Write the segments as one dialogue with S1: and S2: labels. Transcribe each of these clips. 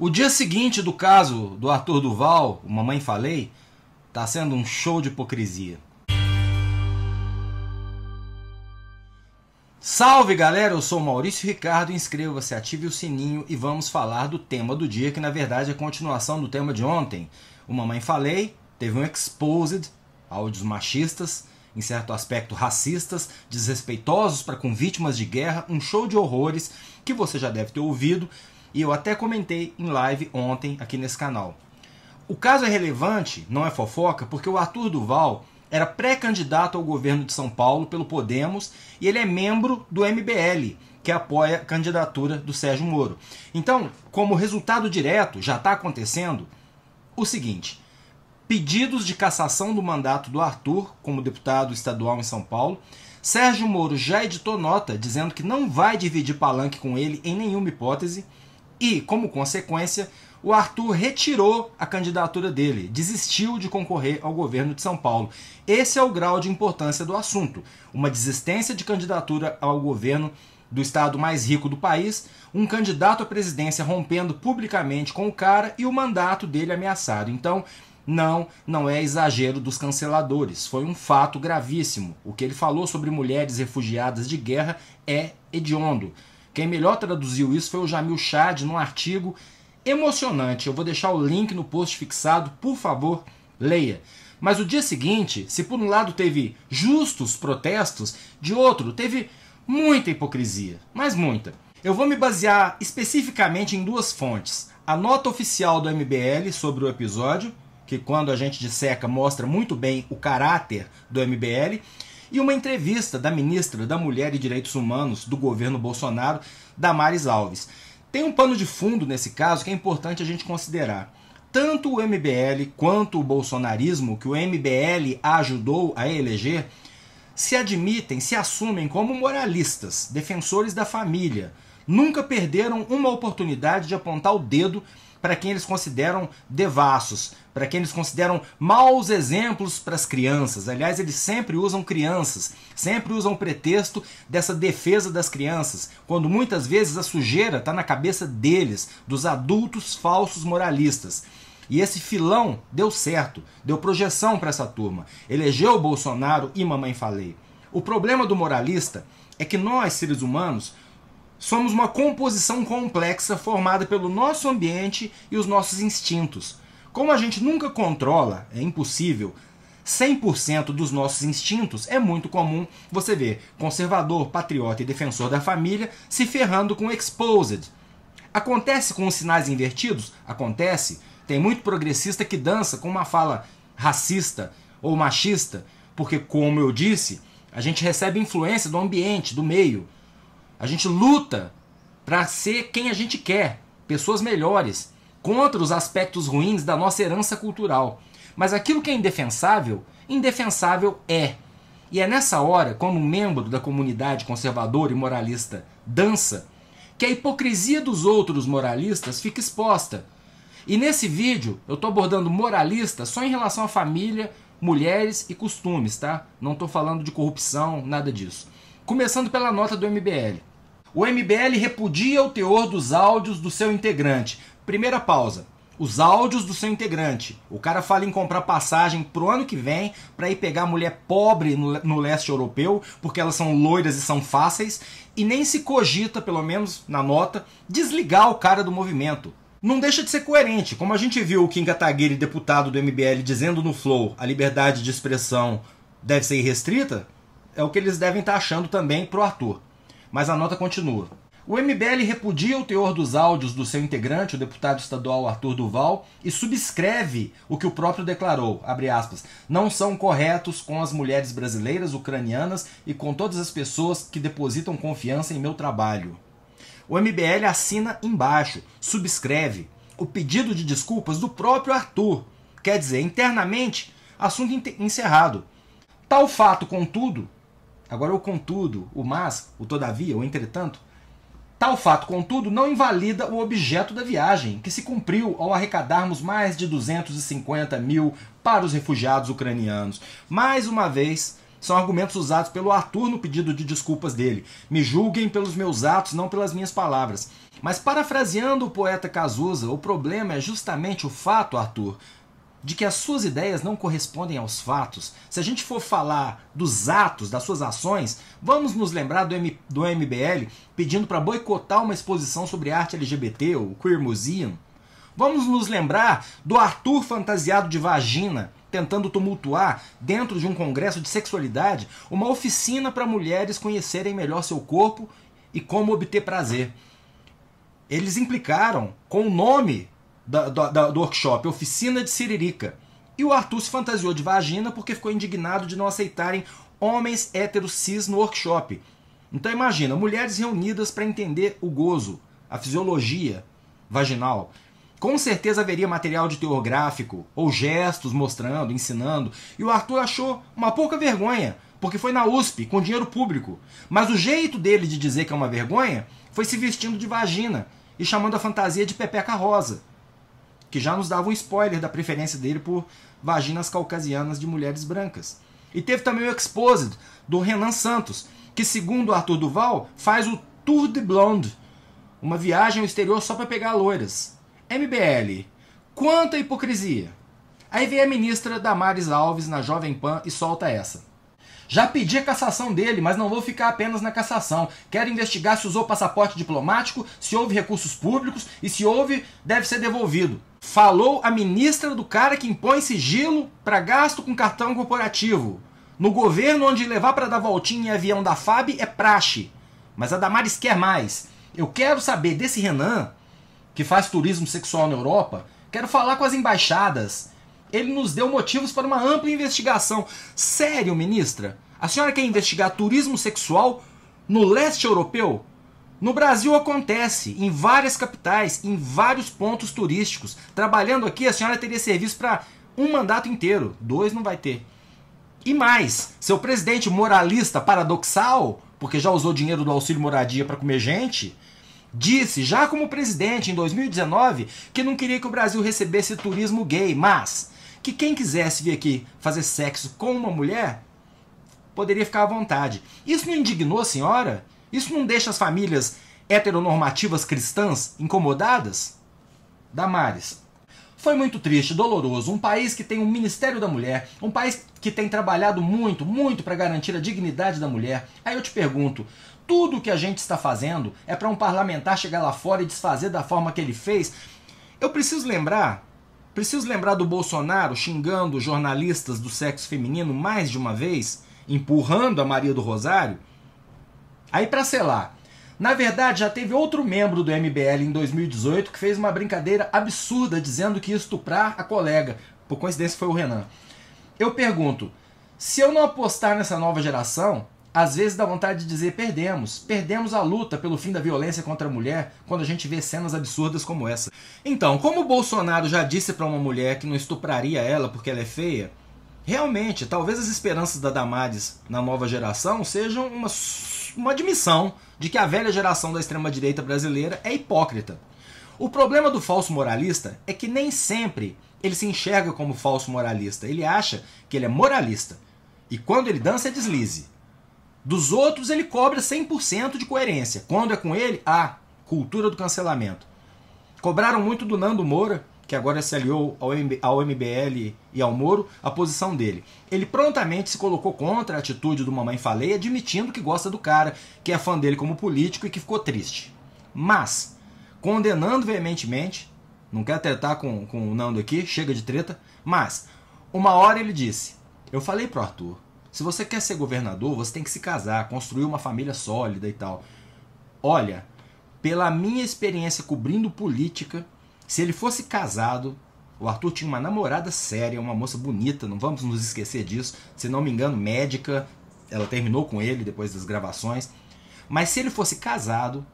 S1: O dia seguinte do caso do Arthur Duval, o Mamãe Falei, está sendo um show de hipocrisia. Salve galera, eu sou Maurício Ricardo, inscreva-se, ative o sininho e vamos falar do tema do dia, que na verdade é a continuação do tema de ontem. O Mamãe Falei teve um exposed, áudios machistas, em certo aspecto racistas, desrespeitosos para com vítimas de guerra, um show de horrores que você já deve ter ouvido, e eu até comentei em live ontem aqui nesse canal. O caso é relevante, não é fofoca, porque o Arthur Duval era pré-candidato ao governo de São Paulo pelo Podemos e ele é membro do MBL, que apoia a candidatura do Sérgio Moro. Então, como resultado direto, já está acontecendo o seguinte: pedidos de cassação do mandato do Arthur como deputado estadual em São Paulo. Sérgio Moro já editou nota dizendo que não vai dividir palanque com ele em nenhuma hipótese. E, como consequência, o Arthur retirou a candidatura dele, desistiu de concorrer ao governo de São Paulo. Esse é o grau de importância do assunto. Uma desistência de candidatura ao governo do estado mais rico do país, um candidato à presidência rompendo publicamente com o cara e o mandato dele ameaçado. Então, não, não é exagero dos canceladores. Foi um fato gravíssimo. O que ele falou sobre mulheres refugiadas de guerra é hediondo. Quem melhor traduziu isso foi o Jamil Chad num artigo emocionante. Eu vou deixar o link no post fixado, por favor, leia. Mas o dia seguinte, se por um lado teve justos protestos, de outro teve muita hipocrisia, mas muita. Eu vou me basear especificamente em duas fontes: a nota oficial do MBL sobre o episódio, que quando a gente disseca mostra muito bem o caráter do MBL, e uma entrevista da ministra da Mulher e Direitos Humanos do governo Bolsonaro, Damares Alves. Tem um pano de fundo nesse caso que é importante a gente considerar. Tanto o MBL quanto o bolsonarismo, que o MBL ajudou a eleger, se admitem, se assumem como moralistas, defensores da família. Nunca perderam uma oportunidade de apontar o dedo para quem eles consideram devassos, para quem eles consideram maus exemplos para as crianças. Aliás, eles sempre usam crianças, sempre usam o pretexto dessa defesa das crianças, quando muitas vezes a sujeira está na cabeça deles, dos adultos falsos moralistas. E esse filão deu certo, deu projeção para essa turma. Elegeu Bolsonaro e Mamãe Falei. O problema do moralista é que nós, seres humanos, Somos uma composição complexa formada pelo nosso ambiente e os nossos instintos. Como a gente nunca controla, é impossível, 100% dos nossos instintos, é muito comum você ver conservador, patriota e defensor da família se ferrando com exposed. Acontece com os sinais invertidos? Acontece. Tem muito progressista que dança com uma fala racista ou machista, porque, como eu disse, a gente recebe influência do ambiente, do meio. A gente luta para ser quem a gente quer, pessoas melhores, contra os aspectos ruins da nossa herança cultural. Mas aquilo que é indefensável, indefensável é. E é nessa hora, como um membro da comunidade conservadora e moralista dança, que a hipocrisia dos outros moralistas fica exposta. E nesse vídeo eu estou abordando moralista só em relação à família, mulheres e costumes, tá? Não estou falando de corrupção, nada disso. Começando pela nota do MBL. O MBL repudia o teor dos áudios do seu integrante. Primeira pausa. Os áudios do seu integrante. O cara fala em comprar passagem pro ano que vem para ir pegar mulher pobre no leste europeu, porque elas são loiras e são fáceis, e nem se cogita, pelo menos na nota, desligar o cara do movimento. Não deixa de ser coerente, como a gente viu o Kim Kataguiri, deputado do MBL, dizendo no Flow a liberdade de expressão deve ser restrita, é o que eles devem estar tá achando também pro Arthur. Mas a nota continua. O MBL repudia o teor dos áudios do seu integrante, o deputado estadual Arthur Duval, e subscreve o que o próprio declarou, aspas, não são corretos com as mulheres brasileiras, ucranianas e com todas as pessoas que depositam confiança em meu trabalho. O MBL assina embaixo, subscreve o pedido de desculpas do próprio Arthur. Quer dizer, internamente, assunto encerrado. Tal fato, contudo, Agora, o contudo, o mas, o todavia, o entretanto, Tal fato, contudo, não invalida o objeto da viagem, que se cumpriu ao arrecadarmos mais de 250 mil para os refugiados ucranianos. Mais uma vez, são argumentos usados pelo Arthur no pedido de desculpas dele. Me julguem pelos meus atos, não pelas minhas palavras. Mas, parafraseando o poeta Cazuza, o problema é justamente o fato, Arthur, de que as suas ideias não correspondem aos fatos. Se a gente for falar dos atos, das suas ações, vamos nos lembrar do, M, do MBL pedindo para boicotar uma exposição sobre arte LGBT, o Queer Museum. Vamos nos lembrar do Arthur fantasiado de vagina, tentando tumultuar, dentro de um congresso de sexualidade, uma oficina para mulheres conhecerem melhor seu corpo e como obter prazer. Eles implicaram com o nome da, da, do workshop Oficina de Siririca. E o Arthur se fantasiou de vagina porque ficou indignado de não aceitarem homens hétero cis no workshop. Então imagina, mulheres reunidas para entender o gozo, a fisiologia vaginal. Com certeza haveria material de teor gráfico, ou gestos mostrando, ensinando, e o Arthur achou uma pouca vergonha, porque foi na USP, com dinheiro público. Mas o jeito dele de dizer que é uma vergonha foi se vestindo de vagina e chamando a fantasia de Pepeca Rosa que já nos dava um spoiler da preferência dele por vaginas caucasianas de mulheres brancas. E teve também o Exposed, do Renan Santos, que, segundo Arthur Duval, faz o Tour de Blonde, uma viagem ao exterior só para pegar loiras. MBL, quanta hipocrisia! Aí vem a ministra Damares Alves na Jovem Pan e solta essa. Já pedi a cassação dele, mas não vou ficar apenas na cassação. Quero investigar se usou passaporte diplomático, se houve recursos públicos e se houve, deve ser devolvido. Falou a ministra do cara que impõe sigilo para gasto com cartão corporativo. No governo onde levar para dar voltinha em avião da FAB é praxe. Mas a Damares quer mais. Eu quero saber desse Renan, que faz turismo sexual na Europa, quero falar com as embaixadas. Ele nos deu motivos para uma ampla investigação. Sério, ministra? A senhora quer investigar turismo sexual no leste europeu? No Brasil acontece, em várias capitais, em vários pontos turísticos. Trabalhando aqui, a senhora teria serviço para um mandato inteiro, dois não vai ter. E mais, seu presidente moralista paradoxal, porque já usou dinheiro do auxílio moradia para comer gente, disse, já como presidente em 2019, que não queria que o Brasil recebesse turismo gay, mas que quem quisesse vir aqui fazer sexo com uma mulher poderia ficar à vontade. Isso não indignou a senhora? Isso não deixa as famílias heteronormativas cristãs incomodadas? Damares. Foi muito triste, doloroso. Um país que tem um Ministério da Mulher, um país que tem trabalhado muito, muito para garantir a dignidade da mulher. Aí eu te pergunto: tudo o que a gente está fazendo é para um parlamentar chegar lá fora e desfazer da forma que ele fez? Eu preciso lembrar, preciso lembrar do Bolsonaro xingando jornalistas do sexo feminino mais de uma vez, empurrando a Maria do Rosário. Aí para selar, na verdade já teve outro membro do MBL em 2018 que fez uma brincadeira absurda dizendo que ia estuprar a colega. Por coincidência foi o Renan. Eu pergunto, se eu não apostar nessa nova geração, às vezes dá vontade de dizer perdemos, perdemos a luta pelo fim da violência contra a mulher quando a gente vê cenas absurdas como essa. Então, como o Bolsonaro já disse para uma mulher que não estupraria ela porque ela é feia, realmente, talvez as esperanças da Damares na nova geração sejam uma uma admissão de que a velha geração da extrema-direita brasileira é hipócrita. O problema do falso moralista é que nem sempre ele se enxerga como falso moralista. Ele acha que ele é moralista. E quando ele dança, é deslize. Dos outros, ele cobra 100% de coerência. Quando é com ele, ah, cultura do cancelamento. Cobraram muito do Nando Moura que agora se aliou ao, MB, ao MBL e ao Moro, a posição dele. Ele prontamente se colocou contra a atitude do Mamãe Falei, admitindo que gosta do cara, que é fã dele como político e que ficou triste. Mas, condenando veementemente, não quero tretar com, com o Nando aqui, chega de treta, mas, uma hora ele disse: Eu falei pro Arthur, se você quer ser governador, você tem que se casar, construir uma família sólida e tal. Olha, pela minha experiência cobrindo política, se ele fosse casado, o Arthur tinha uma namorada séria, uma moça bonita, não vamos nos esquecer disso. Se não me engano, médica, ela terminou com ele depois das gravações. Mas se ele fosse casado,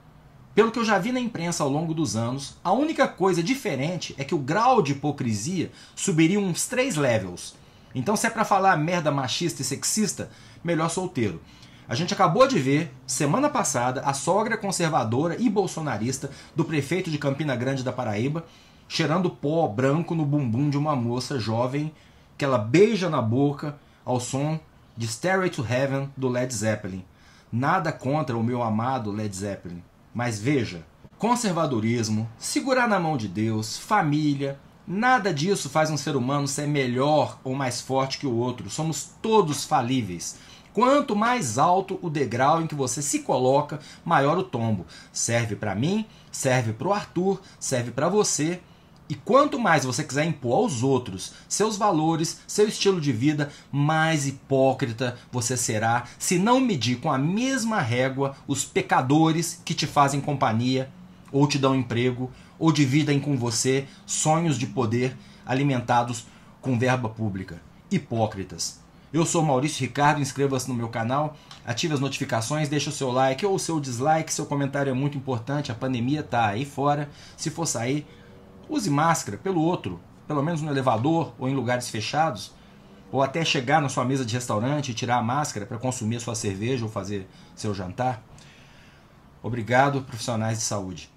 S1: pelo que eu já vi na imprensa ao longo dos anos, a única coisa diferente é que o grau de hipocrisia subiria uns três levels. Então, se é para falar merda machista e sexista, melhor solteiro. A gente acabou de ver, semana passada, a sogra conservadora e bolsonarista do prefeito de Campina Grande da Paraíba cheirando pó branco no bumbum de uma moça jovem que ela beija na boca ao som de Stairway to Heaven do Led Zeppelin. Nada contra o meu amado Led Zeppelin, mas veja, conservadorismo, segurar na mão de Deus, família, Nada disso faz um ser humano ser melhor ou mais forte que o outro. Somos todos falíveis. Quanto mais alto o degrau em que você se coloca, maior o tombo. Serve para mim, serve para o Arthur, serve para você. E quanto mais você quiser impor aos outros seus valores, seu estilo de vida, mais hipócrita você será se não medir com a mesma régua os pecadores que te fazem companhia, ou te dão emprego, ou dividem com você sonhos de poder alimentados com verba pública. Hipócritas. Eu sou Maurício Ricardo, inscreva-se no meu canal, ative as notificações, deixe o seu like ou o seu dislike, seu comentário é muito importante, a pandemia está aí fora. Se for sair, use máscara pelo outro, pelo menos no elevador ou em lugares fechados, ou até chegar na sua mesa de restaurante e tirar a máscara para consumir a sua cerveja ou fazer seu jantar. Obrigado, profissionais de saúde.